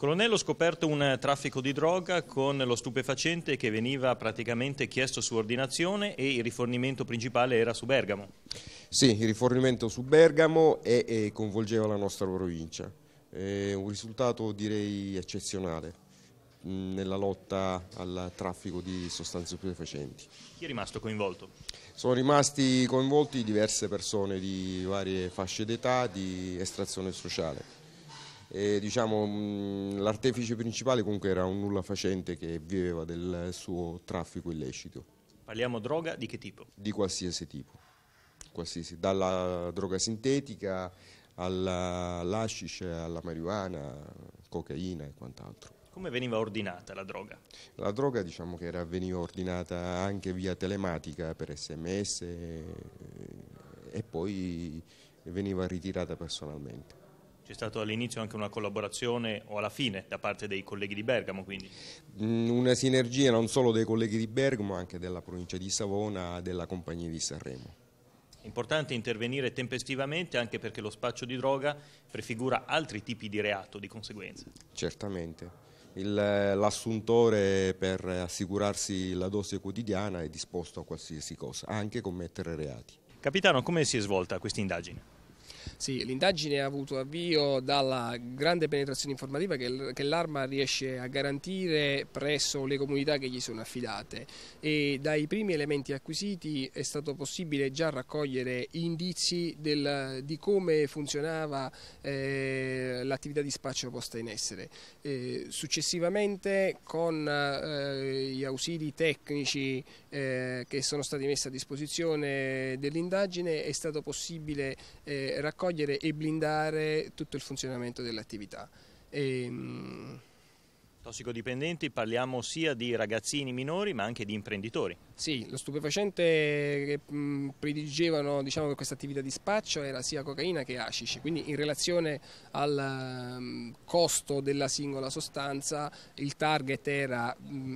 Colonnello ho scoperto un traffico di droga con lo stupefacente che veniva praticamente chiesto su ordinazione e il rifornimento principale era su Bergamo. Sì, il rifornimento su Bergamo e, e coinvolgeva la nostra provincia. È un risultato direi eccezionale mm, nella lotta al traffico di sostanze stupefacenti. Chi è rimasto coinvolto? Sono rimasti coinvolti diverse persone di varie fasce d'età, di estrazione sociale diciamo, mm, l'artefice principale comunque era un nulla facente che viveva del suo traffico illecito. Parliamo droga di che tipo? Di qualsiasi tipo, qualsiasi, dalla droga sintetica all'ascice, alla marijuana, cocaina e quant'altro. Come veniva ordinata la droga? La droga diciamo che era, veniva ordinata anche via telematica per sms e poi veniva ritirata personalmente. C'è stata all'inizio anche una collaborazione o alla fine da parte dei colleghi di Bergamo quindi? Mm, una sinergia non solo dei colleghi di Bergamo, anche della provincia di Savona, e della compagnia di Sanremo. Importante intervenire tempestivamente anche perché lo spaccio di droga prefigura altri tipi di reato di conseguenza. Certamente. L'assuntore per assicurarsi la dose quotidiana è disposto a qualsiasi cosa, anche commettere reati. Capitano, come si è svolta questa indagine? Sì, l'indagine ha avuto avvio dalla grande penetrazione informativa che l'Arma riesce a garantire presso le comunità che gli sono affidate e dai primi elementi acquisiti è stato possibile già raccogliere indizi del, di come funzionava eh, l'attività di spaccio posta in essere. Eh, successivamente con eh, gli ausili tecnici eh, che sono stati messi a disposizione dell'indagine è stato possibile eh, raccogliere e blindare tutto il funzionamento dell'attività. E, ehm, Tossicodipendenti parliamo sia di ragazzini minori ma anche di imprenditori. Sì, lo stupefacente che prediligevano diciamo, questa attività di spaccio era sia cocaina che hashish, quindi in relazione al costo della singola sostanza il target era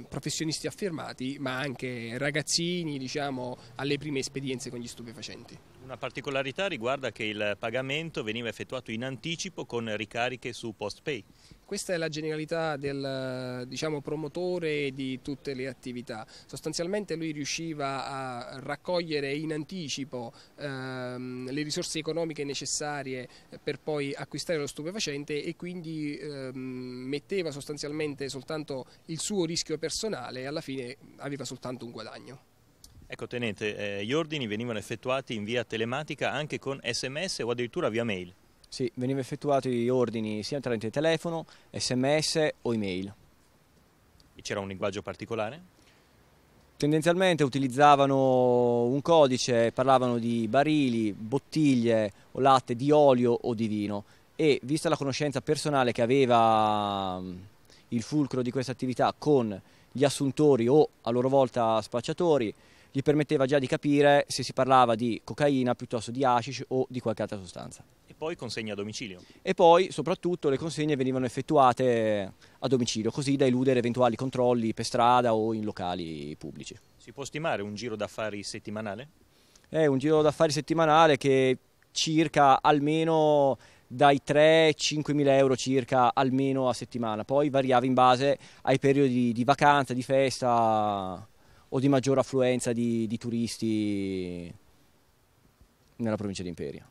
professionisti affermati ma anche ragazzini diciamo, alle prime esperienze con gli stupefacenti. Una particolarità riguarda che il pagamento veniva effettuato in anticipo con ricariche su post pay. Questa è la generalità del diciamo, promotore di tutte le attività. Sostanzialmente lui riusciva a raccogliere in anticipo ehm, le risorse economiche necessarie per poi acquistare lo stupefacente e quindi ehm, metteva sostanzialmente soltanto il suo rischio personale e alla fine aveva soltanto un guadagno. Ecco Tenente, eh, gli ordini venivano effettuati in via telematica anche con sms o addirittura via mail? Sì, venivano effettuati ordini sia tramite telefono, sms o email. E c'era un linguaggio particolare? Tendenzialmente utilizzavano un codice, parlavano di barili, bottiglie o latte di olio o di vino e vista la conoscenza personale che aveva mm, il fulcro di questa attività con gli assuntori o a loro volta spacciatori, gli permetteva già di capire se si parlava di cocaina piuttosto di hashish o di qualche altra sostanza. E poi consegne a domicilio. E poi soprattutto le consegne venivano effettuate a domicilio, così da eludere eventuali controlli per strada o in locali pubblici. Si può stimare un giro d'affari settimanale? È un giro d'affari settimanale che circa almeno dai 3-5 mila euro circa almeno a settimana, poi variava in base ai periodi di vacanza, di festa o di maggiore affluenza di, di turisti nella provincia di Imperia.